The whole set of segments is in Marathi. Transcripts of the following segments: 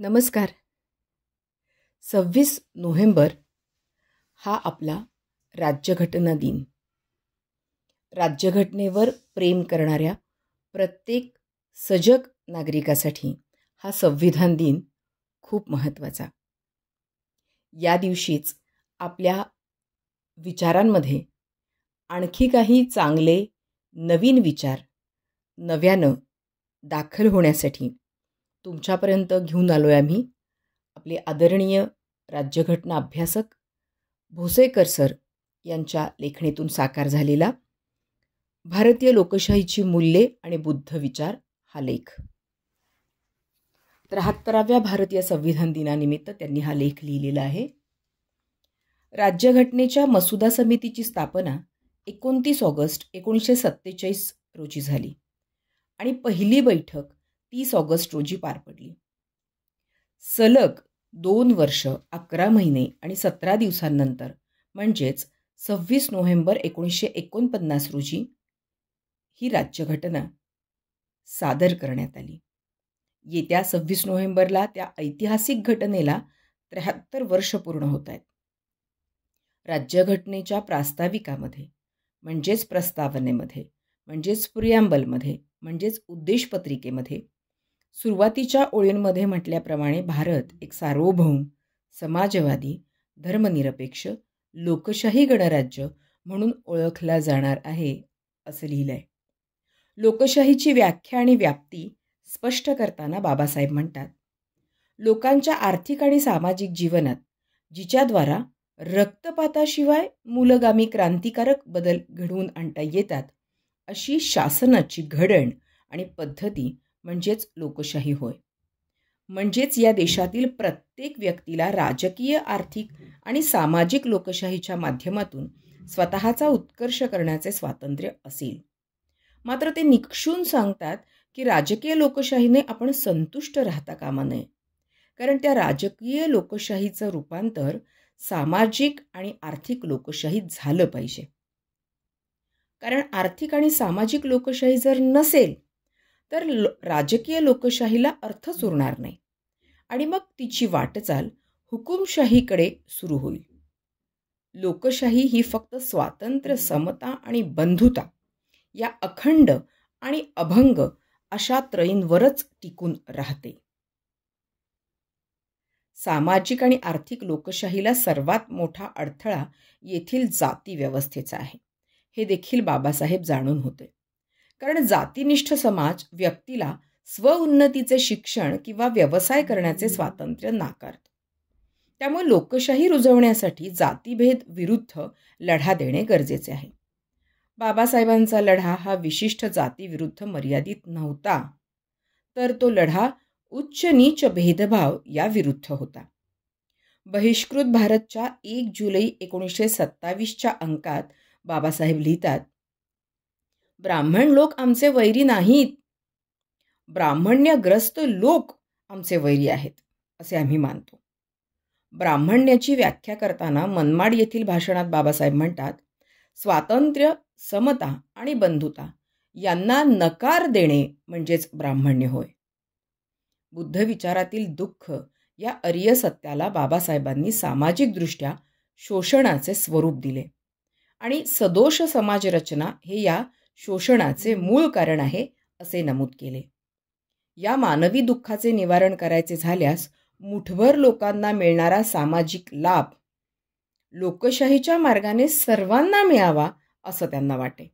नमस्कार सव्वीस नोव्हेंबर हा आपला राज्यघटना दिन राज्यघटनेवर प्रेम करणाऱ्या प्रत्येक सजग नागरिकासाठी हा संविधान दिन खूप महत्त्वाचा या दिवशीच आपल्या विचारांमध्ये आणखी काही चांगले नवीन विचार नव्यानं दाखल होण्यासाठी तुमच्यापर्यंत घेऊन आलो आहे आम्ही आपले आदरणीय राज्यघटना अभ्यासक भोसेकर सर यांच्या लेखणीतून साकार झालेला भारतीय लोकशाहीची मूल्ये आणि बुद्ध विचार हा लेख त्र्याहत्तराव्या भारतीय संविधान दिनानिमित्त त्यांनी हा लेख लिहिलेला आहे राज्यघटनेच्या मसुदा समितीची स्थापना एकोणतीस ऑगस्ट एकोणीसशे सत्तेचाळीस रोजी झाली आणि पहिली बैठक तीस ऑगस्ट रोजी पार पडली सलग दोन वर्ष अकरा महिने आणि सतरा दिवसांनंतर म्हणजेच सव्वीस नोव्हेंबर एकोणीसशे एकोणपन्नास रोजी ही राज्यघटना सादर करण्यात आली येत्या सव्वीस नोव्हेंबरला त्या ऐतिहासिक घटनेला त्र्याहत्तर वर्ष पूर्ण होत आहेत राज्यघटनेच्या प्रास्ताविकामध्ये म्हणजेच प्रस्तावनेमध्ये म्हणजेच प्रियांबलमध्ये म्हणजेच उद्देशपत्रिकेमध्ये सुरुवातीच्या ओळींमध्ये म्हटल्याप्रमाणे भारत एक सार्वभौम समाजवादी धर्मनिरपेक्ष लोकशाही गणराज्य म्हणून ओळखला जाणार आहे असं लिहिलं आहे लोकशाहीची व्याख्या आणि व्याप्ती स्पष्ट करताना बाबासाहेब म्हणतात लोकांच्या आर्थिक आणि सामाजिक जीवनात जिच्याद्वारा रक्तपाताशिवाय मूलगामी क्रांतिकारक बदल घडवून आणता येतात अशी शासनाची घडण आणि पद्धती म्हणजेच लोकशाही होय म्हणजेच या देशातील प्रत्येक व्यक्तीला राजकीय आर्थिक आणि सामाजिक लोकशाहीच्या माध्यमातून स्वतःचा उत्कर्ष करण्याचे स्वातंत्र्य असेल मात्र ते निक्षून सांगतात की राजकीय लोकशाहीने आपण संतुष्ट राहता कामा नये कारण त्या राजकीय लोकशाहीचं रूपांतर सामाजिक आणि आर्थिक लोकशाहीत झालं पाहिजे कारण आर्थिक आणि सामाजिक लोकशाही जर नसेल तर लो राजकीय लोकशाहीला अर्थच उरणार नाही आणि मग तिची वाटचाल हुकुमशाहीकडे सुरू होईल लोकशाही ही फक्त स्वातंत्र्य समता आणि बंधुता या अखंड आणि अभंग अशा त्रयींवरच टिकून राहते सामाजिक आणि आर्थिक लोकशाहीला सर्वात मोठा अडथळा येथील जाती व्यवस्थेचा आहे हे देखील बाबासाहेब जाणून होते कारण जातीनिष्ठ समाज व्यक्तीला स्वउन्नतीचे शिक्षण किंवा व्यवसाय करण्याचे स्वातंत्र्य नाकारतो त्यामुळे लोकशाही रुजवण्यासाठी जातीभेद विरुद्ध लढा देणे गरजेचे आहे बाबासाहेबांचा लढा हा विशिष्ट जातीविरुद्ध मर्यादित नव्हता तर तो लढा उच्च नीच भेदभाव या विरुद्ध होता बहिष्कृत भारतच्या एक जुलै एकोणीसशे सत्तावीसच्या अंकात बाबासाहेब लिहितात ब्राह्मण लोक आमचे वैरी नाहीत ब्राह्मण्यग्रस्त लोक आमचे वैरी आहेत असे आम्ही मानतो ब्राह्मण्याची व्याख्या करताना मनमाड येथील भाषणात बाबासाहेब म्हणतात स्वातंत्र्य समता आणि बंधुता यांना नकार देणे म्हणजेच ब्राह्मण्य होय बुद्ध विचारातील दुःख या अर्य सत्याला बाबासाहेबांनी सामाजिकदृष्ट्या शोषणाचे स्वरूप दिले आणि सदोष समाजरचना हे या शोषणाचे मूळ कारण आहे असे नमूद केले या मानवी दुःखाचे निवारण करायचे झाल्यास मुठभर लोकांना मिळणारा सामाजिक लाभ लोकशाहीच्या मार्गाने सर्वांना मिळावा असं त्यांना वाटे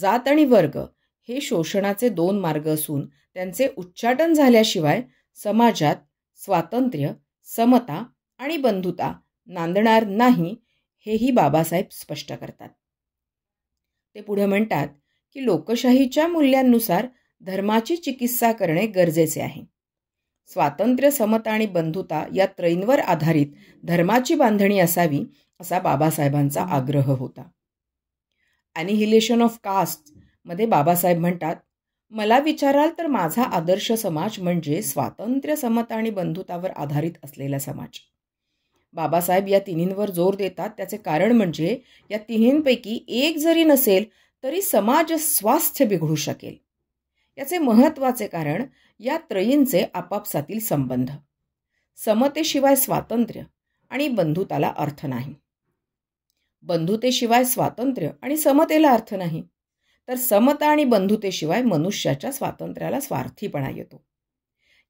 जात आणि वर्ग हे शोषणाचे दोन मार्ग असून त्यांचे उच्चाटन झाल्याशिवाय समाजात स्वातंत्र्य समता आणि बंधुता नांदणार नाही हेही बाबासाहेब स्पष्ट करतात ते पुढे म्हणतात की लोकशाहीच्या मूल्यांनुसार धर्माची चिकित्सा करणे गरजेचे आहे स्वातंत्र्य समता आणि बंधुता या त्रैंवर आधारित धर्माची बांधणी असावी असा बाबासाहेबांचा आग्रह होता अनिहिलेशन ऑफ कास्ट मध्ये बाबासाहेब म्हणतात मला विचाराल तर माझा आदर्श समाज म्हणजे स्वातंत्र्य समता आणि बंधुतावर आधारित असलेला समाज बाबासाहेब या तिन्हींवर जोर देतात त्याचे कारण म्हणजे या तिन्हींपैकी एक जरी नसेल तरी समाज स्वास्थ्य बिघडू शकेल याचे महत्त्वाचे कारण या त्रयींचे आपापसातील संबंध समतेशिवाय स्वातंत्र्य आणि बंधुताला अर्थ नाही बंधुतेशिवाय स्वातंत्र्य आणि समतेला अर्थ नाही तर समता आणि बंधुतेशिवाय मनुष्याच्या स्वातंत्र्याला स्वार्थीपणा येतो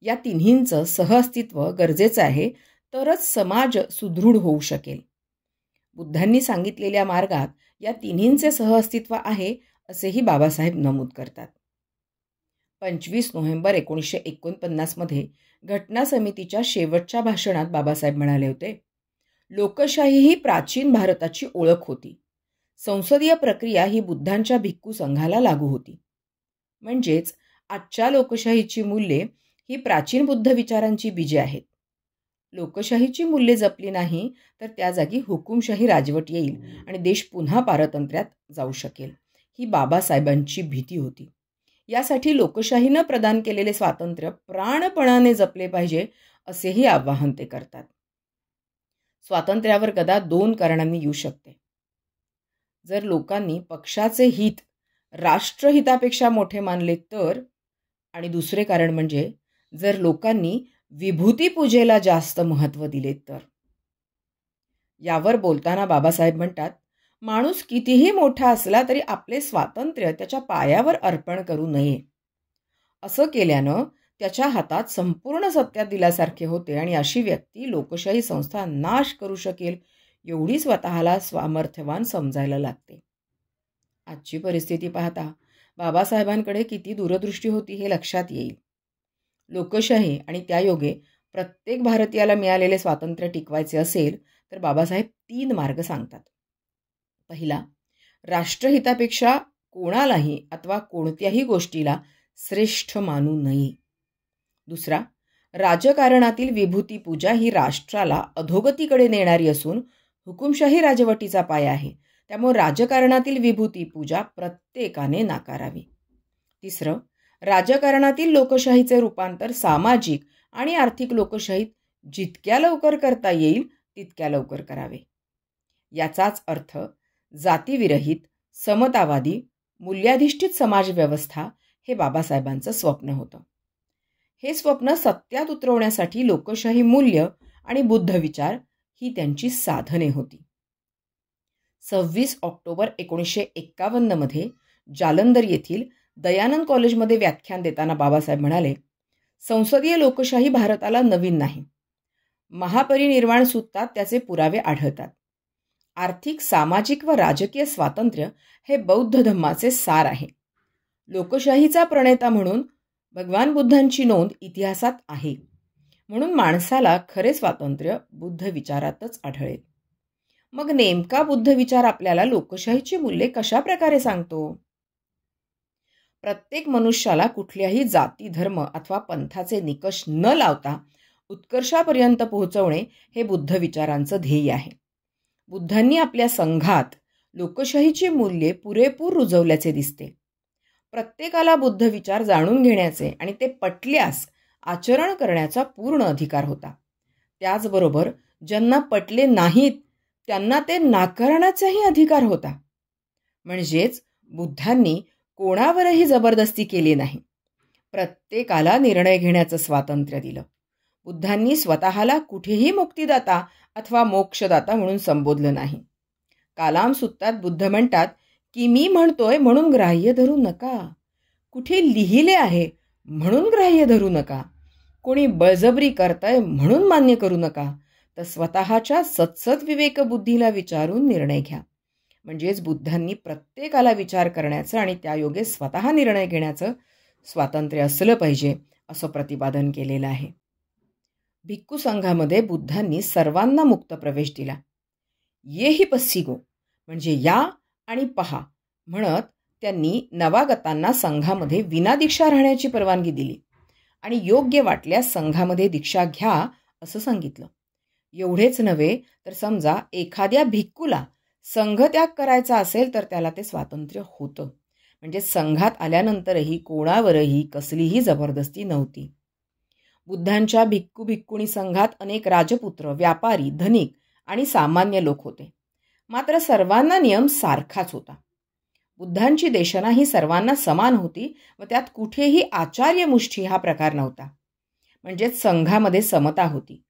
या तिन्हींचं सहअस्तित्व गरजेचं आहे तरच समाज सुदृढ होऊ शकेल बुद्धांनी सांगितलेल्या मार्गात या तिन्हींचे सहअस्तित्व आहे असेही बाबासाहेब नमूद करतात पंचवीस नोव्हेंबर एकोणीसशे एकोणपन्नासमध्ये घटना समितीच्या शेवटच्या भाषणात बाबासाहेब म्हणाले होते लोकशाही ही प्राचीन भारताची ओळख होती संसदीय प्रक्रिया ही बुद्धांच्या भिक्खू संघाला लागू होती म्हणजेच आजच्या लोकशाहीची मूल्ये ही प्राचीन बुद्ध विचारांची बीजे आहेत लोकशाहीची मूल्ये जपली नाही तर त्या जागी हुकुमशाही राजवट येईल आणि देश पुन्हा पारतंत्र्यात जाऊ शकेल ही बाबासाहेबांची भीती होती यासाठी लोकशाहीनं प्रदान केलेले स्वातंत्र्य प्राणपणाने जपले पाहिजे असेही आवाहन ते करतात स्वातंत्र्यावर गदा दोन कारणांनी येऊ शकते जर लोकांनी पक्षाचे हित राष्ट्रहितापेक्षा मोठे मानले तर आणि दुसरे कारण म्हणजे जर लोकांनी विभूतीपूजेला जास्त महत्त्व दिले तर यावर बोलताना बाबासाहेब म्हणतात माणूस कितीही मोठा असला तरी आपले स्वातंत्र्य त्याच्या पायावर अर्पण करू नये असं केल्यानं त्याच्या हातात संपूर्ण सत्ता दिल्यासारखे होते आणि अशी व्यक्ती लोकशाही संस्था नाश करू शकेल एवढी स्वतःला सामर्थ्यवान समजायला लागते आजची परिस्थिती पाहता बाबासाहेबांकडे किती दूरदृष्टी होती हे लक्षात येईल लोकशाही आणि त्यायोगे प्रत्येक भारतीयाला मिळालेले स्वातंत्र्य टिकवायचे असेल तर बाबासाहेब तीन मार्ग सांगतात पहिला राष्ट्रहितापेक्षा कोणालाही अथवा कोणत्याही गोष्टीला श्रेष्ठ मानू नये दुसरा राजकारणातील विभूतीपूजा ही राष्ट्राला अधोगतीकडे नेणारी असून हुकुमशाही राजवटीचा पाया आहे त्यामुळे राजकारणातील विभूतीपूजा प्रत्येकाने नाकारावी तिसरं राजकारणातील लोकशाहीचे रूपांतर सामाजिक आणि आर्थिक लोकशाहीत जितक्या लवकर करता येईल तितक्या लवकर करावे याचाच अर्थ जातीविरहित समतावादी मूल्याधिष्ठित समाजव्यवस्था हे बाबासाहेबांचं स्वप्न होतं हे स्वप्न सत्यात उतरवण्यासाठी लोकशाही मूल्य आणि बुद्ध विचार ही त्यांची साधने होती सव्वीस ऑक्टोबर एकोणीसशे एक्कावन्नमध्ये जालंदर येथील दयानंद कॉलेजमध्ये व्याख्यान देताना बाबासाहेब म्हणाले संसदीय लोकशाही भारताला नवीन नाही महापरिनिर्वाण सुद्धा त्याचे पुरावे आढळतात आर्थिक सामाजिक व राजकीय स्वातंत्र्य हे बौद्ध धम्माचे सार आहे लोकशाहीचा प्रणेता म्हणून भगवान बुद्धांची नोंद इतिहासात आहे म्हणून माणसाला खरे स्वातंत्र्य बुद्ध विचारातच आढळेल मग नेमका बुद्ध विचार आपल्याला लोकशाहीची मूल्ये कशा प्रकारे सांगतो प्रत्येक मनुष्याला कुठल्याही जाती धर्म अथवा पंथाचे निकष न लावता उत्कर्षापर्यंत पोहोचवणे हे बुद्ध विचारांचं ध्येय आहे बुद्धांनी आपल्या संघात लोकशाहीची मूल्ये पुरेपूर रुजवल्याचे दिसते प्रत्येकाला बुद्ध विचार जाणून घेण्याचे आणि ते पटल्यास आचरण करण्याचा पूर्ण अधिकार होता त्याचबरोबर ज्यांना पटले नाहीत त्यांना ते नाकारण्याचाही अधिकार होता म्हणजेच बुद्धांनी कोणावरही जबरदस्ती केली नाही प्रत्येकाला निर्णय घेण्याचं स्वातंत्र्य दिलं बुद्धांनी स्वतःला कुठेही मुक्तीदाता अथवा मोक्षदाता म्हणून संबोधलं नाही कालाम सुत्तात बुद्ध म्हणतात की मी म्हणतोय म्हणून ग्राह्य धरू नका कुठे लिहिले आहे म्हणून ग्राह्य धरू नका कोणी बळजबरी करताय म्हणून मान्य करू नका तर स्वतःच्या सत्सत विवेकबुद्धीला विचारून निर्णय घ्या म्हणजेच बुद्धांनी प्रत्येकाला विचार करण्याचं आणि त्यायोगे स्वतः निर्णय घेण्याचं स्वातंत्र्य असलं पाहिजे असं प्रतिपादन केलेलं आहे भिक्खू संघामध्ये बुद्धांनी सर्वांना मुक्त प्रवेश दिला येही ही म्हणजे या आणि पहा म्हणत त्यांनी नवागतांना संघामध्ये विना दीक्षा राहण्याची परवानगी दिली आणि योग्य वाटल्यास संघामध्ये दीक्षा घ्या असं सांगितलं एवढेच नव्हे तर समजा एखाद्या भिक्कूला संघत्याग करायचा असेल तर त्याला ते स्वातंत्र्य होतं म्हणजे संघात आल्यानंतरही कोणावरही कसलीही जबरदस्ती नव्हती बुद्धांच्या भिक्कू भिक्कुणी संघात अनेक राजपुत्र व्यापारी धनिक आणि सामान्य लोक होते मात्र सर्वांना नियम सारखाच होता बुद्धांची देशना ही सर्वांना समान होती व त्यात कुठेही आचार्य आचार्यमुष्ठी हा प्रकार नव्हता म्हणजेच संघामध्ये समता होती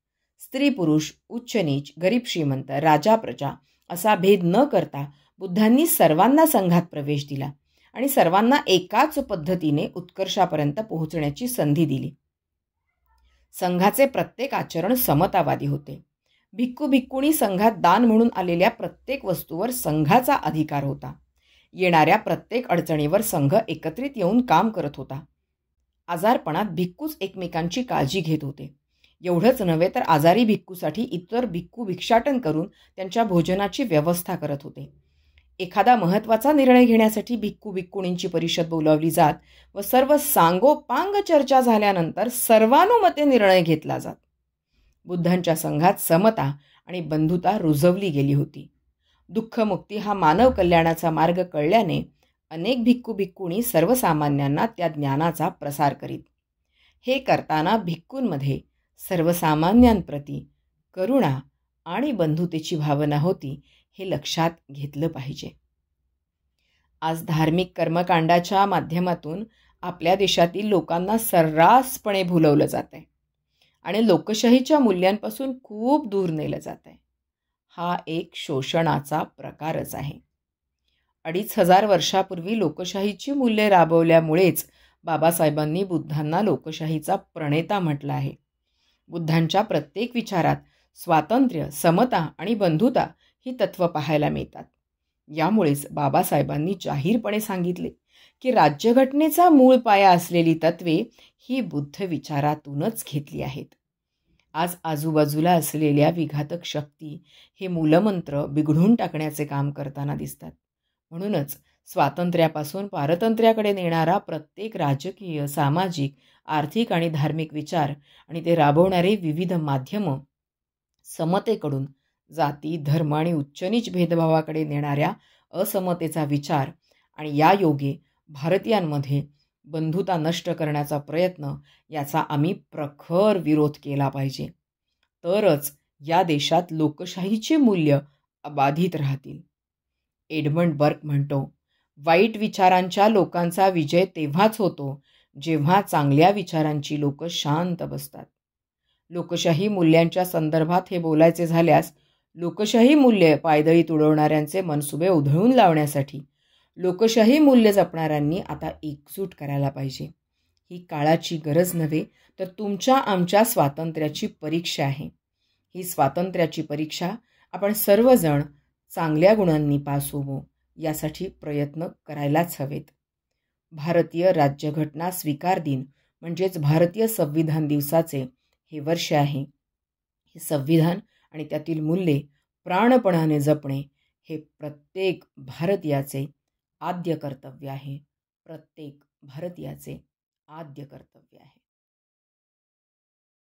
स्त्री पुरुष उच्च नीच गरीब श्रीमंत राजा प्रजा असा भेद न करता बुद्धांनी सर्वांना संघात प्रवेश दिला आणि सर्वांना एकाच पद्धतीने उत्कर्षापर्यंत पोहोचण्याची संधी दिली संघाचे प्रत्येक आचरण समतावादी होते भिक्खू भिक्कुणी संघात दान म्हणून आलेल्या प्रत्येक वस्तूवर संघाचा अधिकार होता येणाऱ्या प्रत्येक अडचणीवर संघ एकत्रित येऊन काम करत होता आजारपणात भिक्खूच एकमेकांची काळजी घेत होते एवढंच नव्हे तर आजारी भिक्खूसाठी इतर भिक्खू भिक्षाटन करून त्यांच्या भोजनाची व्यवस्था करत होते एखादा महत्त्वाचा निर्णय घेण्यासाठी भिक्खू भिक्कुणींची परिषद बोलावली जात व सर्व सांगोपांग चर्चा झाल्यानंतर सर्वानुमते निर्णय घेतला जात बुद्धांच्या संघात समता आणि बंधुता रुजवली गेली होती दुःखमुक्ती हा मानव कल्याणाचा मार्ग कळल्याने अनेक भिक्खू भिक्खुणी सर्वसामान्यांना त्या ज्ञानाचा प्रसार करीत हे करताना भिक्खूंमध्ये सर्वसामान्यांप्रती करुणा आणि बंधुतेची भावना होती हे लक्षात घेतलं पाहिजे आज धार्मिक कर्मकांडाच्या माध्यमातून आपल्या देशातील लोकांना सर्रासपणे भुलवलं जात आहे आणि लोकशाहीच्या मूल्यांपासून खूप दूर नेलं जात आहे हा एक शोषणाचा प्रकारच आहे अडीच हजार वर्षापूर्वी लोकशाहीची मूल्ये राबवल्यामुळेच बाबासाहेबांनी बुद्धांना लोकशाहीचा प्रणेता म्हटला आहे बुद्धांच्या प्रत्येक विचारात स्वातंत्र्य समता आणि बंधुता ही तत्व पाहायला मिळतात यामुळेच बाबासाहेबांनी जाहीरपणे सांगितले की राज्यघटनेचा मूळ पाया असलेली तत्वे ही बुद्ध विचारातूनच घेतली आहेत आज आजूबाजूला असलेल्या विघातक शक्ती हे मूलमंत्र बिघडून टाकण्याचे काम करताना दिसतात म्हणूनच स्वातंत्र्यापासून पारतंत्र्याकडे नेणारा प्रत्येक राजकीय सामाजिक आर्थिक आणि धार्मिक विचार आणि ते राबवणारे विविध माध्यमं समतेकडून जाती धर्म आणि उच्चनीच भेदभावाकडे नेणाऱ्या असमतेचा विचार आणि या योगे भारतीयांमध्ये बंधुता नष्ट करण्याचा प्रयत्न याचा आम्ही प्रखर विरोध केला पाहिजे तरच या देशात लोकशाहीचे मूल्य अबाधित राहतील एडमंड बर्क म्हणतो वाईट विचारांच्या लोकांचा विजय तेव्हाच होतो जेव्हा चांगल्या विचारांची लोक शांत बसतात लोकशाही मूल्यांच्या संदर्भात हे बोलायचे झाल्यास लोकशाही मूल्य पायदळी तुडवणाऱ्यांचे मनसुबे उधळून लावण्यासाठी लोकशाही मूल्य जपणाऱ्यांनी आता एकजूट करायला पाहिजे ही काळाची गरज नव्हे तर तुमच्या आमच्या स्वातंत्र्याची परीक्षा आहे ही स्वातंत्र्याची परीक्षा आपण सर्वजण चांगल्या गुणांनी पास होवो यासाठी प्रयत्न करायलाच हवेत भारतीय राज्यघटना स्वीकार दिन म्हणजेच भारतीय संविधान दिवसाचे हे वर्ष आहे हे संविधान आणि त्यातील मूल्ये प्राणपणाने जपणे हे प्रत्येक भारतीयाचे आद्य कर्तव्य आहे प्रत्येक भारतीयाचे आद्य कर्तव्य आहे